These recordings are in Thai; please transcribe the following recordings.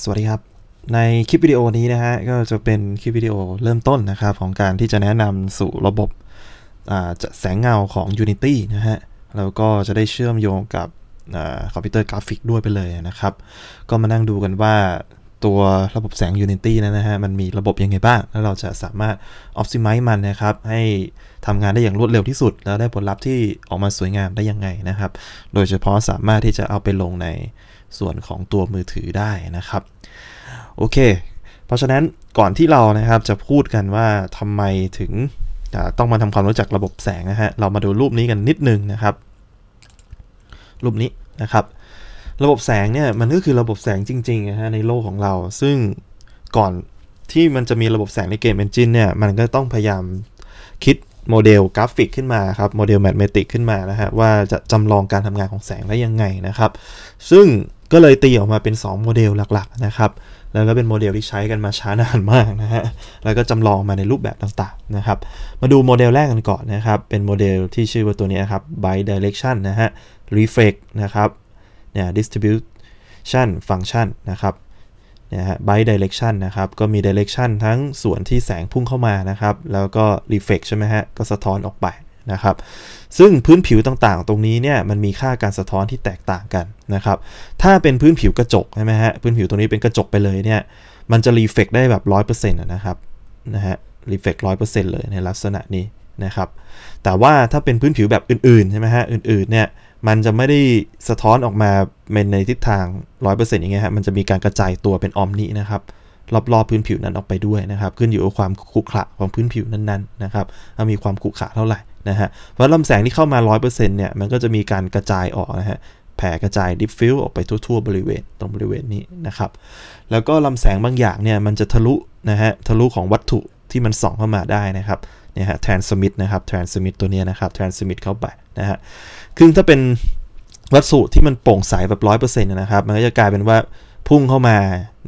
สวัสดีครับ ในคลิปวิดีโอนี้นะฮะ ก็จะเป็นคลิปวิดีโอเริ่มต้นนะครับของการที่จะแนะนำสู่ระบบะแสงเงาของ Unity นะฮะ แล้วก็จะได้เชื่อมโยงกับคอมพิวเตอร์กราฟิกด้วยไปเลยนะครับ ก็มานั่งดูกันว่าตัวระบบแสง Unity นนะฮะ มันมีระบบยังไงบ้าง แล้วเราจะสามารถ optimize มันนะครับ ให้ทำงานได้อย่างรวดเร็วที่สุด แล้วได้ผลลัพธ์ที่ออกมาสวยงามได้ยังไงนะครับ โดยเฉพาะสามารถที่จะเอาไปลงในส่วนของตัวมือถือได้นะครับ โอเค เพราะฉะนั้นก่อนที่เรานะครับ จะพูดกันว่าทำไมถึงต้องมาทำความรู้จักระบบแสงนะฮะ เรามาดูรูปนี้กันนิดนึงนะครับ รูปนี้นะครับระบบแสงเนี่ยมันก็คือระบบแสงจริงๆนะฮะในโลกของเรา ซึ่งก่อนที่มันจะมีระบบแสงในเกมเอนจินเนี่ยมันก็ต้องพยายามคิดโมเดลกราฟิกขึ้นมาครับโมเดลแมทเมติกขึ้นมานะฮะว่าจะจำลองการทำงานของแสงได้ยังไงนะครับ ซึ่งก็เลยตีออกมาเป็น 2 โมเดลหลักๆนะครับ แล้วก็เป็นโมเดลที่ใช้กันมาช้านานมากนะฮะแล้วก็จำลองมาในรูปแบบต่างๆนะครับ มาดูโมเดลแรกกันก่อนนะครับเป็นโมเดลที่ชื่อว่าตัวนี้ครับ by direction นะฮะ reflect นะครับเนี่ย distribution function นะครับ เนี่ยฮะ by direction นะครับ ก็มี direction ทั้งส่วนที่แสงพุ่งเข้ามา นะครับ แล้วก็ reflect ใช่ไหมฮะ ก็สะท้อนออกไป นะครับ ซึ่งพื้นผิวต่างๆ ตรงนี้เนี่ย มันมีค่าการสะท้อนที่แตกต่างกัน นะครับ ถ้าเป็นพื้นผิวกระจกใช่ไหมฮะ พื้นผิวตรงนี้เป็นกระจกไปเลย เนี่ย มันจะ reflect ได้แบบ 100%นะครับนะฮะ reflect 100%เลยในลักษณะนี้นะครับ แต่ว่าถ้าเป็นพื้นผิวแบบอื่นๆ ใช่ไหมฮะ อื่นๆ เนี่ยมันจะไม่ได้สะท้อนออกมาเป็นในทิศทาง 100%อย่างเงี้ยฮะ มันจะมีการกระจายตัวเป็นออมนินะครับรอบๆ พื้นผิวนั้นออกไปด้วยนะครับ ขึ้นอยู่กับความขรุขระของพื้นผิวนั้นๆนะครับถ้ามีความขรุขระเท่าไหร่นะฮะเพราะลำแสงที่เข้ามา 100%เนี่ยมันก็จะมีการกระจายออกนะฮะแผ่กระจายดิฟฟิลออกไปทั่วๆ บริเวณตรงบริเวณนี้นะครับ แล้วก็ลำแสงบางอย่างเนี่ย มันจะทะลุนะฮะทะลุของวัตถุที่มันส่องเข้ามาได้นะครับเนี่ยฮะ transmit นะครับ transmit ตัวนี้นะครับ transmit เข้าไปนะฮะ คือถ้าเป็นวัสดุที่มันโปร่งใสแบบร้อยเปอร์เซ็นต์นะครับ มันก็จะกลายเป็นว่าพุ่งเข้ามา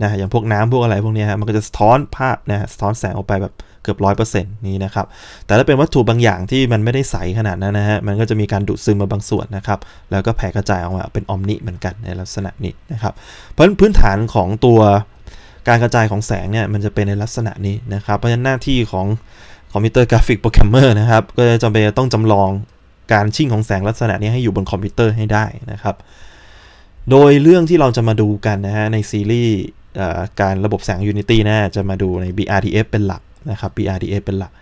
นะอย่างพวกน้ำพวกอะไรพวกนี้ฮะมันก็จะสะท้อนภาพนะ สะท้อนแสงออกไปแบบเกือบร้อยเปอร์เซ็นต์นี้นะครับ แต่ถ้าเป็นวัตถุบางอย่างที่มันไม่ได้ใสขนาดนั้นนะฮะ มันก็จะมีการดูดซึมมาบางส่วนนะครับ แล้วก็แผ่กระจายออกมาเป็นออมนิเหมือนกันในลักษณะนี้นะครับเพราะพื้นฐานของตัวการกระจายของแสงเนี่ย มันจะเป็นในลักษณะนี้นะครับ เพราะฉะนั้นหน้าที่ของคอมพิวเตอร์กราฟิกโปรแกรมเมอร์นะครับก็จะจำเป็นต้องจำลองการชิ่งของแสงลักษณะนี้ให้อยู่บนคอมพิวเตอร์ให้ได้นะครับ โดยเรื่องที่เราจะมาดูกันนะฮะในซีรีส์การระบบแสง Unity นะจะมาดูใน BRDF เป็นหลักนะครับ BRDF เป็นหลัก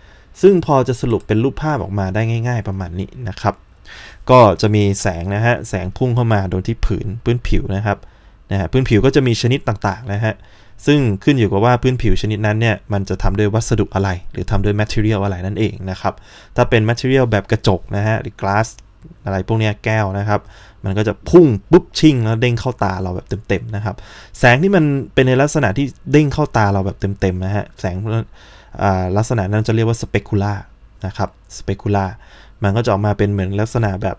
ซึ่งพอจะสรุปเป็นรูปภาพออกมาได้ง่ายๆประมาณนี้นะครับ ก็จะมีแสงนะฮะแสงพุ่งเข้ามาโดยที่ผืนพื้นผิวนะครับนะฮะพื้นผิวก็จะมีชนิดต่างๆนะฮะซึ่งขึ้นอยู่กับว่าพื้นผิวชนิดนั้นเนี่ยมันจะทำด้วยวัสดุอะไร หรือทำด้วยแมทเทียลอะไรนั่นเองนะครับถ้าเป็นแมทเทียลแบบกระจกนะฮะหรือกลาสอะไรพวกนี้แก้วนะครับมันก็จะพุ่งปุ๊บชิ่งแล้วเด้งเข้าตาเราแบบเต็มๆนะครับแสงที่มันเป็นในลักษณะที่เด้งเข้าตาเราแบบเต็มๆนะฮะแสงลักษณะนั้นจะเรียกว่าสเปกุล่านะครับสเปกุล่ามันก็จะออกมาเป็นเหมือนลักษณะแบบ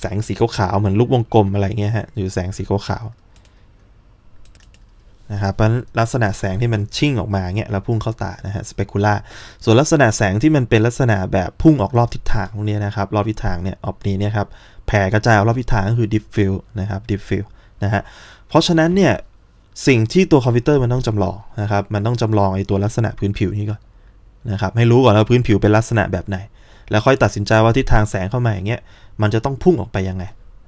แสงสีขาวๆเหมือนลูกวงกลมอะไรเงี้ยฮะหรือแสงสีขาวนะครับเพราะลักษณะแสงที่มันชิ่งออกมาเนี่ยแล้วพุ่งเข้าตานะฮะสเปกุล่าส่วนลักษณะแสงที่มันเป็นลักษณะแบบพุ่งออกรอบทิศทางตรงนี้นะครับรอบทิศทางเนี่ยออบนี้เนี่ยครับแผ่กระจายรอบทิศทางก็คือดิฟฟิลนะครับดิฟฟิลนะฮะเพราะฉะนั้นเนี่ยสิ่งที่ตัวคอมพิวเตอร์มันต้องจำลองนะครับมันต้องจำลองไอ้ตัวลักษณะพื้นผิวนี่ก่อนนะครับให้รู้ก่อนว่าพื้นผิวเป็นลักษณะแบบไหน แล้วค่อยตัดสินใจว่าทิศทางแสงเข้ามาอย่างเงี้ยมันจะต้องพุ่งออกไปยังไง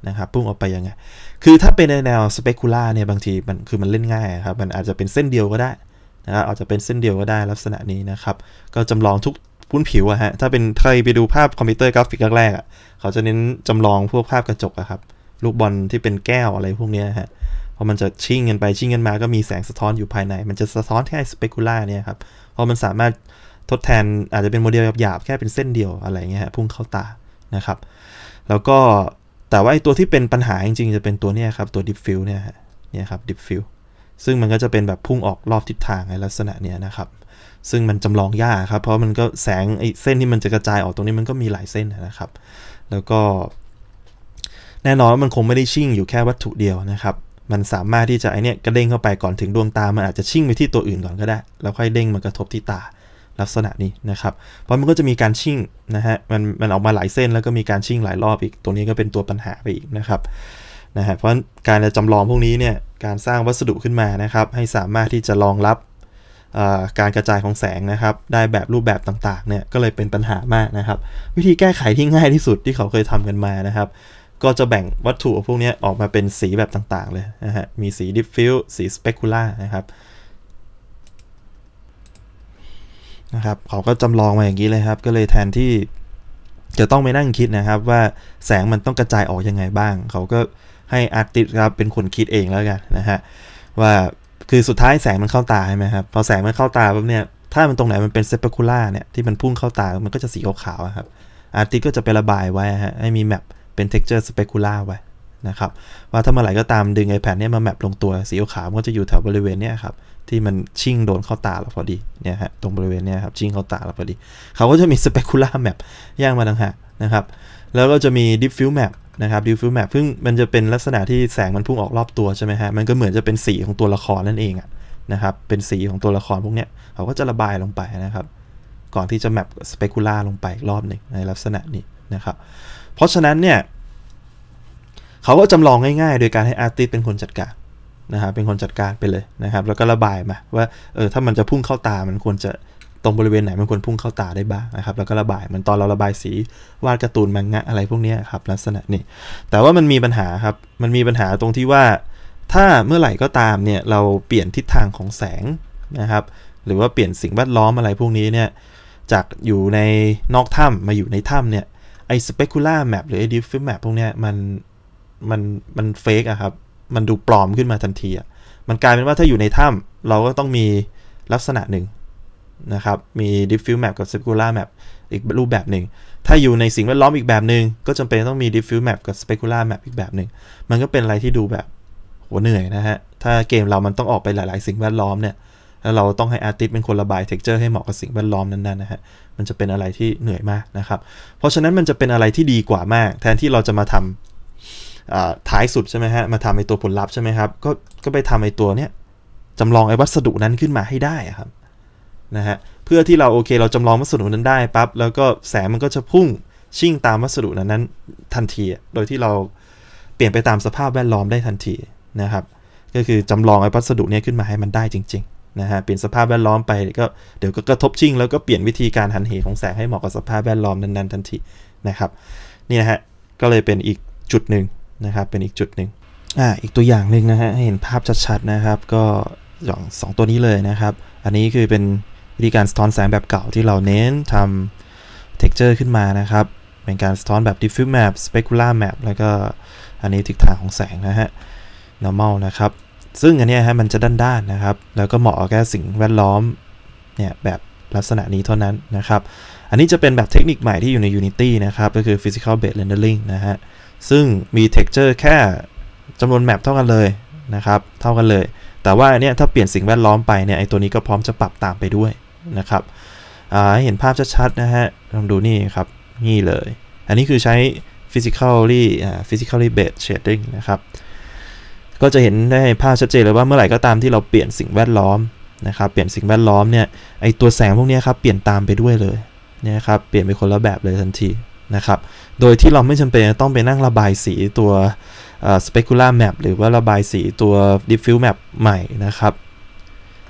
นะครับ พุ่งออกไปยังไง คือถ้าเป็นในแนวสเปกุล่าเนี่ยบางทีมันคือมันเล่นง่ายครับ มันอาจจะเป็นเส้นเดียวก็ได้นะครับอาจจะเป็นเส้นเดียวก็ได้ ลักษณะนี้นะครับ ก็จำลองทุกพื้นผิวอะฮะ ถ้าเป็นใครไปดูภาพคอมพิวเตอร์กราฟิกแรกๆอะเขาจะเน้นจำลองพวกภาพกระจกอะครับลูกบอลที่เป็นแก้วอะไรพวกนี้ฮะพอมันจะชิ่งกันไปชิ่งกันมา ก็มีแสงสะท้อนอยู่ภายใน มันจะสะท้อนแค่สเปกุล่าเนี่ยครับ เพราะมันสามารถทดแทน อาจจะเป็นโมเดลหยาบๆแค่เป็นเส้นเดียวอะไรเงี้ยฮะพุ่งเข้าตานะครับ แล้วก็แต่ว่าไอตัวที่เป็นปัญหาจริงๆจะเป็นตัวนี้ครับตัวดิฟฟิลเนี่ยเนี่ยครับดิฟฟิลซึ่งมันก็จะเป็นแบบพุ่งออกรอบทิศทางในลักษณะเนี้ยนะครับซึ่งมันจำลองยากครับเพราะมันก็แสงไอเส้นที่มันจะกระจายออกตรงนี้มันก็มีหลายเส้นนะครับ แล้วก็ แน่นอนว่ามันคงไม่ได้ชิ่งอยู่แค่วัตถุเดียวนะครับมันสามารถที่จะไอเนี้ยกระเด้งเข้าไปก่อนถึงดวงตามันอาจจะชิ่งไปที่ตัวอื่นก่อนก็ได้แล้วค่อยเด้งมากระทบที่ตาลักษณะนี้นะครับ เพราะมันก็จะมีการชิ่งนะฮะมันมันออกมาหลายเส้น แล้วก็มีการชิ่งหลายรอบอีกตัวนี้ก็เป็นตัวปัญหาไปอีกนะครับนะฮะ เพราะการจะจำลองพวกนี้เนี่ย การสร้างวัสดุขึ้นมานะครับ ให้สามารถที่จะรองรับการกระจายของแสงนะครับ ได้แบบรูปแบบต่างๆเนี่ย ก็เลยเป็นปัญหามากนะครับ วิธีแก้ไขที่ง่ายที่สุดที่เขาเคยทำกันมานะครับ ก็จะแบ่งวัตถุพวกนี้ออกมาเป็นสีแบบต่างๆ เลยนะฮะ มีสีดิฟฟิวสีสเปกุล่านะครับนะครับเขาก็จำลองมาอย่างนี้เลยครับ ก็เลยแทนที่จะต้องไปนั่งคิดนะครับ ว่าแสงมันต้องกระจายออกยังไงบ้าง เขาก็ให้อาร์ติสครับเป็นคนคิดเองแล้วกันนะฮะว่าคือสุดท้ายแสงมันเข้าตาใช่ไหมครับพอแสงมันเข้าตาปุ๊บเนี่ยถ้ามันตรงไหนมันเป็นเซปคูล่าเนี่ยที่มันพุ่งเข้าตามันก็จะสีขาวๆครับอาร์ติสก็จะไประบายไว้ฮะให้มีแมปเป็นเท็กเจอร์สเปกูล่าไว้นะครับว่าถ้าเมื่อไหร่ก็ตามดึง iPad เนี่ยมาแมปลงตัวสีขาวมันก็จะอยู่แถวบริเวณเนี้ยครับที่มันชิ่งโดนเข้าตาเราพอดีเนี่ยฮะตรงบริเวณเนี้ยครับชิ่งเข้าตาเราพอดี เขาก็จะมีสเปกุล่าแมปย่างมาต่างหากนะครับแล้วก็จะมีดิฟฟิวแมปนะครับดิฟฟิวแมปซึ่งมันจะเป็นลักษณะที่แสงมันพุ่งออกรอบตัวใช่ไหมฮะมันก็เหมือนจะเป็นสีของตัวละครนั่นเองอะนะครับเป็นสีของตัวละครพวกเนี้ยเขาก็จะระบายลงไปนะครับ ก่อนที่จะแมปสเปกุล่าลงไปรอบหนึ่งในลักษณะนี้นะครับเพราะฉะนั้นเนี่ยเขาก็จำลองง่ายๆ โดยการให้อาร์ติสเป็นคนจัดการนะครับ เป็นคนจัดการไปเลยนะครับ แล้วก็ระบายมา ว่า เออ ถ้ามันจะพุ่งเข้าตามันควรจะตรงบริเวณไหน มันควรพุ่งเข้าตาได้บ้างนะครับ แล้วก็ระบายเหมือนตอนเราระบายสีวาดการ์ตูนมังงะอะไรพวกนี้ครับลักษณะนี้ แต่ว่ามันมีปัญหาครับ มันมีปัญหาตรงที่ว่า ถ้าเมื่อไหร่ก็ตามเนี่ย เราเปลี่ยนทิศทางของแสงนะครับ หรือว่าเปลี่ยนสิ่งแวดล้อมอะไรพวกนี้เนี่ย จากอยู่ในนอกถ้ำมาอยู่ในถ้ำเนี่ย ไอสเปกุล่าแมปหรือไอดิฟฟิแมปพวกนี้มันมันมันเฟกอะครับ มันดูปลอมขึ้นมาทันทีอะมันกลายเป็นว่าถ้าอยู่ในถ้ำเราก็ต้องมีลักษณะหนึ่งนะครับมี diffuse map กับ specular map อีกรูปแบบหนึ่งถ้าอยู่ในสิ่งแวดล้อมอีกแบบหนึ่งก็จำเป็นต้องมี diffuse map กับ specular map อีกแบบหนึ่งมันก็เป็นอะไรที่ดูแบบหัวเหนื่อยนะฮะ ถ้าเกมเรามันต้องออกไปหลาย ๆ สิ่งแวดล้อมเนี่ย แล้วเราต้องให้อาร์ติสเป็นคนระบายเท็กเจอร์ให้เหมาะกับสิ่งแวดล้อมนั้นๆนะฮะ มันจะเป็นอะไรที่เหนื่อยมากนะครับ เพราะฉะนั้นมันจะเป็นอะไรที่ดีกว่ามาก แทนที่เราจะมาทำท้ายสุดใช่ไหมฮะ มาทำไอตัวผลลัพธ์ใช่ไหมครับ ก็ก็ไปทำไอตัวเนี้ยจำลองไอวัสดุนั้นขึ้นมาให้ได้ครับนะฮะ เพื่อที่เราโอเค เราจำลองวัสดุนั้นได้ปั๊บ แล้วก็แสงมันก็จะพุ่งชิ่งตามวัสดุนั้นนั้นทันที โดยที่เราเปลี่ยนไปตามสภาพแวดล้อมได้ทันทีนะครับ ก็คือจำลองไอ้วัสดุนี้ขึ้นมาให้มันได้จริงๆนะฮะ เปลี่ยนสภาพแวดล้อมไปก็เดี๋ยวก็กระทบชิ่งแล้วก็เปลี่ยนวิธีการหันเหของแสงให้เหมาะกับสภาพแวดล้อมนั้นๆทันทีนะครับ นี่นะฮะ ก็เลยเป็นอีกจุดหนึ่งนะครับเป็นอีกจุดหนึ่งอ่าอีกตัวอย่างหนึ่งนะฮะให้เห็นภาพชัดๆนะครับ ก็อย่างสองตัวนี้เลยนะครับ อันนี้คือเป็นวิธีการสะท้อนแสงแบบเก่าที่เราเน้นทำเท็กเจอร์ขึ้นมานะครับ เป็นการสะท้อนแบบ diffuse map specular map แล้วก็อันนี้ทิศทางของแสงนะฮะ normal นะครับ ซึ่งอันนี้ฮะมันจะด้านๆนะครับ แล้วก็เหมาะกับแค่สิ่งแวดล้อมเนี่ยแบบลักษณะนี้เท่านั้นนะครับ อันนี้จะเป็นแบบเทคนิคใหม่ที่อยู่ใน Unity นะครับก็คือ physical based rendering นะฮะซึ่งมี texture แค่จำนวนแมปเท่ากันเลยนะครับเท่ากันเลย แต่ว่าอันเนี้ยถ้าเปลี่ยนสิ่งแวดล้อมไปเนี่ยไอตัวนี้ก็พร้อมจะปรับตามไปด้วยนะครับเห็นภาพชัดๆนะฮะลองดูนี่ครับนี่เลย อันนี้คือใช้ physically physically based shading นะครับก็จะเห็นได้ภาพชัดเจนเลยว่าเมื่อไหร่ก็ตามที่เราเปลี่ยนสิ่งแวดล้อมนะครับเปลี่ยนสิ่งแวดล้อมเนี่ยไอตัวแสงพวกนี้ครับเปลี่ยนตามไปด้วยเลยเนี่ยครับเปลี่ยนไปคนละแบบเลยทันทีนะครับ โดยที่เราไม่จำเป็นต้องไปนั่งระบายสีตัว specular map หรือว่าระบายสีตัว diffuse map ใหม่นะครับ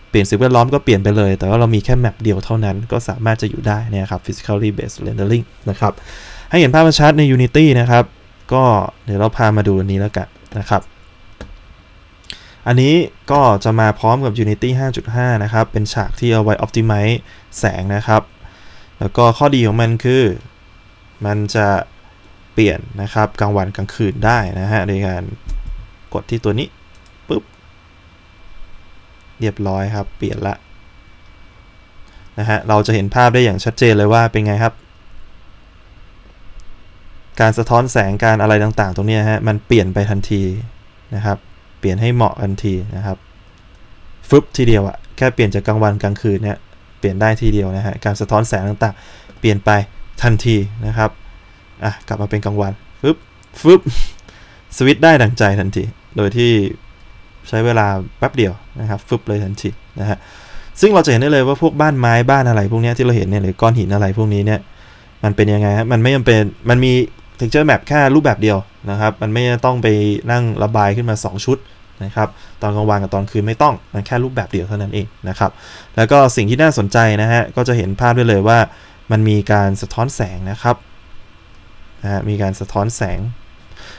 เปลี่ยนสีแวดล้อมก็เปลี่ยนไปเลย แต่ว่าเรามีแค่แมปเดียวเท่านั้นก็สามารถจะอยู่ได้นะครับ physically based rendering นะครับ ให้เห็นภาพชัดใน Unity นะครับ ก็เดี๋ยวเราพามาดูอันนี้แล้วกันนะครับ อันนี้ก็จะมาพร้อมกับ Unity 5.5 นะครับ เป็นฉากที่เอาไว้ optimize แสงนะครับ แล้วก็ข้อดีของมันคือมันจะเปลี่ยนนะครับกลางวันกลางคืนได้นะฮะโดยการกดที่ตัวนี้ปุ๊บเรียบร้อยครับ เปลี่ยนละนะฮะเราจะเห็นภาพได้อย่างชัดเจนเลยว่าเป็นไงครับ การสะท้อนแสงการอะไรต่างๆตรงนี้ฮะมันเปลี่ยนไปทันทีนะครับเปลี่ยนให้เหมาะทันทีนะครับฟึบทีเดียวอะแค่เปลี่ยนจากกลางวันกลางคืนเนี่ยเปลี่ยนได้ทีเดียวนะฮะการสะท้อนแสงต่างๆ เปลี่ยนไปทันทีนะครับ อ่ะกลับมาเป็นกลางวันฟึบฟึบสวิตได้ดังใจทันที โดยที่ใช้เวลาแป๊บเดียวนะครับฟึบเลยทันทีนะฮะซึ่งเราจะเห็นได้เลยว่าพวกบ้านไม้บ้านอะไร พวกนี้ที่เราเห็นเนี่ยหรือก้อนหินอะไรพวกนี้เนี่ยมันเป็นยังไงฮะมันไม่จำเป็นมันมีเทคเจอร์แมปแค่รูปแบบเดียวนะครับ มันไม่ต้องไปนั่งระบายขึ้นมา 2 ชุดนะครับ ตอนกลางวันกับตอนคืนไม่ต้องมันแค่รูปแบบเดียวเท่านั้นเองนะครับแล้วก็สิ่งที่น่าสนใจนะฮะก็จะเห็นภาพได้เลยว่ามันมีการสะท้อนแสงนะครับนะฮะมีการสะท้อนแสง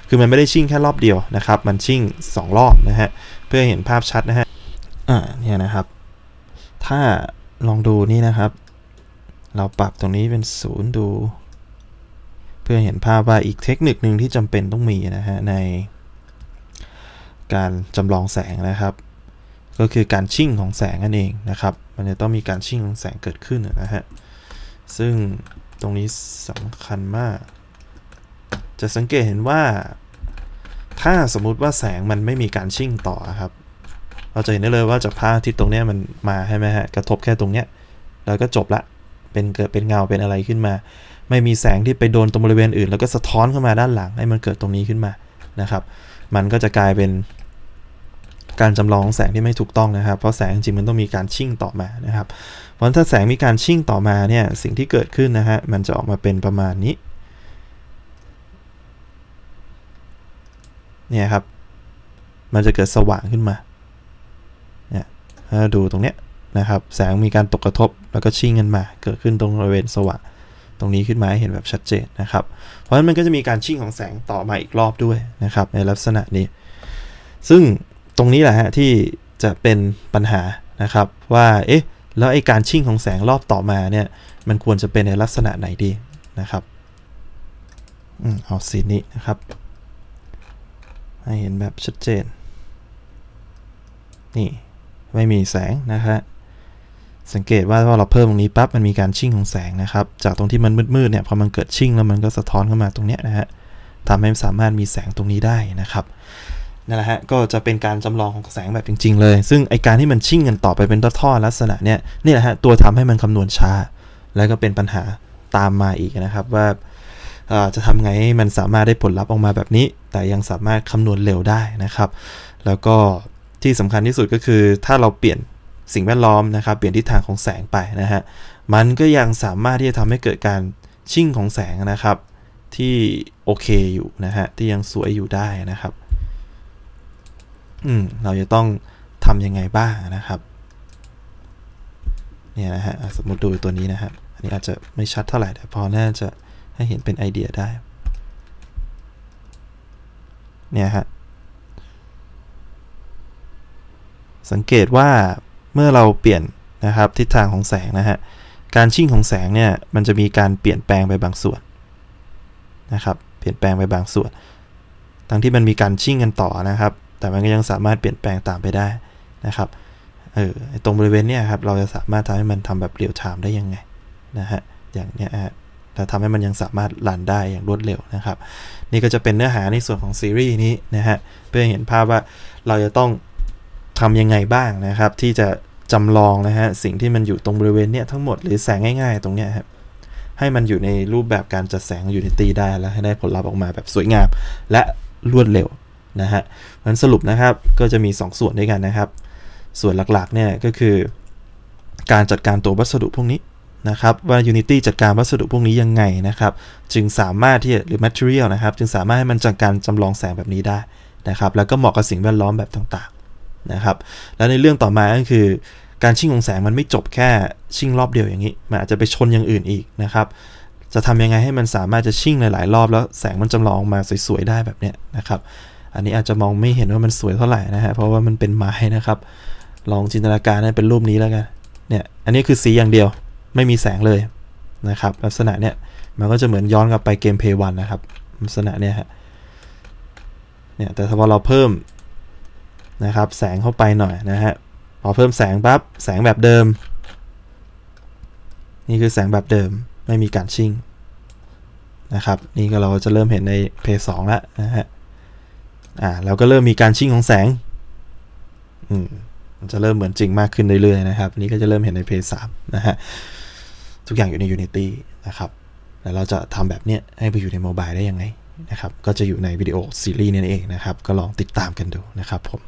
คือมันไม่ได้ชิ่งแค่รอบเดียวนะครับ มันชิ่ง2 รอบนะฮะเพื่อเห็นภาพชัดนะฮะอ่าเนี่ยนะครับ ถ้าลองดูนี่นะครับ เราปรับตรงนี้เป็นศูนย์ดูเพื่อเห็นภาพว่าอีกเทคนิคหนึ่งที่จำเป็นต้องมีนะฮะใน การจำลองแสงนะครับ ก็คือการชิ่งของแสงนั่นเองนะครับ มันจะต้องมีการชิ่งของแสงเกิดขึ้นนะฮะซึ่งตรงนี้สำคัญมาก จะสังเกตเห็นว่าถ้าสมมุติว่าแสงมันไม่มีการชิ่งต่อครับ เราจะเห็นได้เลยว่าจากพระอาทิตย์ตรงนี้มันมาใช่ไหมฮะ กระทบแค่ตรงเนี้ย แล้วก็จบละ เป็นเกิดเป็นเงาเป็นอะไรขึ้นมา ไม่มีแสงที่ไปโดนตรงบริเวณอื่น แล้วก็สะท้อนเข้ามาด้านหลัง ให้มันเกิดตรงนี้ขึ้นมา นะครับ มันก็จะกลายเป็นการจำลองแสงที่ไม่ถูกต้องนะครับ เพราะแสงจริงมันต้องมีการชิ่งต่อมา นะครับเพราะถ้าแสงมีการชิ่งต่อมาเนี่ย สิ่งที่เกิดขึ้นนะฮะมันจะออกมาเป็นประมาณนี้เนี่ยครับมันจะเกิดสว่างขึ้นมาเนี่ยถ้าดูตรงเนี้ยนะครับแสงมีการตกกระทบแล้วก็ชิ่งกันมา เกิดขึ้นตรงบริเวณสว่าง ตรงนี้ขึ้นมาให้เห็นแบบชัดเจนนะครับเพราะฉะนั้นมันก็จะมีการชิ่งของแสงต่อมาอีกรอบด้วยนะครับในลักษณะนี้ ซึ่งตรงนี้แหละฮะที่จะเป็นปัญหานะครับว่าเอ๊ะแล้วไอการชิ่งของแสงรอบต่อมาเนี่ยมันควรจะเป็นในลักษณะไหนดีนะครับเอาสีนี้นะครับ ให้เห็นแบบชัดเจนนี่ไม่มีแสงนะฮะสังเกตว่าพอเราเพิ่มตรงนี้ปั๊บมันมีการชิ่งของแสงนะครับ จากตรงที่มันมืดๆเนี่ยพอมันเกิดชิ่งแล้วมันก็สะท้อนเข้ามาตรงเนี้ยนะฮะทำให้สามารถมีแสงตรงนี้ได้นะครับนั่นแหละฮะก็จะเป็นการจำลองของแสงแบบจริง ๆ เลย ซึ่งไอการที่มันชิ่งกันต่อไปเป็นท่อๆลักษณะเนี้ย นี่แหละฮะตัวทำให้มันคำนวณช้า แล้วก็เป็นปัญหาตามมาอีกนะครับว่าจะทำไงให้มันสามารถได้ผลลัพธ์ออกมาแบบนี้ แต่ยังสามารถคำนวณเร็วได้นะครับ แล้วก็ที่สำคัญที่สุดก็คือถ้าเราเปลี่ยนสิ่งแวดล้อมนะครับ เปลี่ยนทิศทางของแสงไปนะฮะ มันก็ยังสามารถที่จะทำให้เกิดการชิ่งของแสงนะครับ ที่โอเคอยู่นะฮะที่ยังสวยอยู่ได้นะครับอืมเราจะต้องทำยังไงบ้างนะครับ เนี่ยนะฮะสมมติดูตัวนี้นะครับอันนี้อาจจะไม่ชัดเท่าไหร่แต่พอน่าจะให้เห็นเป็นไอเดียได้ เนี่ยฮะ สังเกตว่าเมื่อเราเปลี่ยนนะครับทิศทางของแสงนะฮะ การชิ่งของแสงเนี่ยมันจะมีการเปลี่ยนแปลงไปบางส่วนนะครับ เปลี่ยนแปลงไปบางส่วน ทั้งที่มันมีการชิ่งกันต่อนะครับแต่มันก็ยังสามารถเปลี่ยนแปลงตามไปได้นะครับเออตรงบริเวณเนี้ยครับ เราจะสามารถทำให้มันทำแบบเรียลไทม์ได้ยังไงนะฮะอย่างเนี้ยแต่ทำให้มันยังสามารถรันได้อย่างรวดเร็วนะครับนี่ก็จะเป็นเนื้อหาในส่วนของซีรีส์นี้นะฮะเพื่อเห็นภาพว่าเราจะต้องทำยังไงบ้างนะครับ ที่จะจำลองนะฮะสิ่งที่มันอยู่ตรงบริเวณเนี้ยทั้งหมดหรือแสงง่ายๆ ตรงเนี้ยครับให้มันอยู่ในรูปแบบการจัดแสงอย่ในตีได้ แล้วให้ได้ผลลัพธ์ออกมาแบบสวยงามและรวดเร็วนะฮะเพราะนั้นสรุปนะครับก็จะมี 2 ส่วนด้วยกันนะครับ ส่วนหลักๆเนี่ยก็คือ การจัดการตัววัสดุพวกนี้นะครับว่า Unity จัดการวัสดุพวกนี้ยังไงนะครับ จึงสามารถที่หรือ Material นะครับจึงสามารถให้มันจัดการจำลองแสงแบบนี้ได้นะครับแล้วก็เหมาะกับสิ่งแวดล้อมแบบต่างๆนะครับ แล้วในเรื่องต่อมาก็คือ การชิ่งของแสงมันไม่จบแค่ชิ่งรอบเดียวอย่างนี้มันอาจจะไปชนอย่างอื่นอีกนะครับ จะทำยังไงให้มันสามารถจะชิ่งหลายๆ รอบแล้วแสงมันจำลองออกมาสวยๆได้แบบเนี้ยนะครับอันนี้อาจจะมองไม่เห็นว่ามันสวยเท่าไหร่นะฮะ เพราะว่ามันเป็นไม้นะครับ ลองจินตนาการให้เป็นรูปนี้แล้วกัน เนี่ย อันนี้คือสีอย่างเดียว ไม่มีแสงเลยนะครับ ลักษณะเนี่ย มันก็จะเหมือนย้อนกลับไปเกมเพย์วันนะครับลักษณะเนี่ยฮะ เนี่ย แต่ถ้าเราเพิ่มนะครับแสงเข้าไปหน่อยนะฮะ พอเพิ่มแสงปั๊บ แสงแบบเดิม นี่คือแสงแบบเดิม ไม่มีการชิ่งนะครับ นี่ก็เราจะเริ่มเห็นในเพย์สองแล้วนะฮะอ่าแล้วก็เริ่มมีการชิ่งของแสง อืมมันจะเริ่มเหมือนจริงมากขึ้นเรื่อยๆนะครับ นี่ก็จะเริ่มเห็นในเพย์สามนะฮะ ทุกอย่างอยู่ใน Unity นะครับ แล้วเราจะทำแบบเนี้ยให้ไปอยู่ในโมบายได้ยังไงนะครับ ก็จะอยู่ในวิดีโอซีรีส์นั่นเองนะครับ ก็ลองติดตามกันดูนะครับผม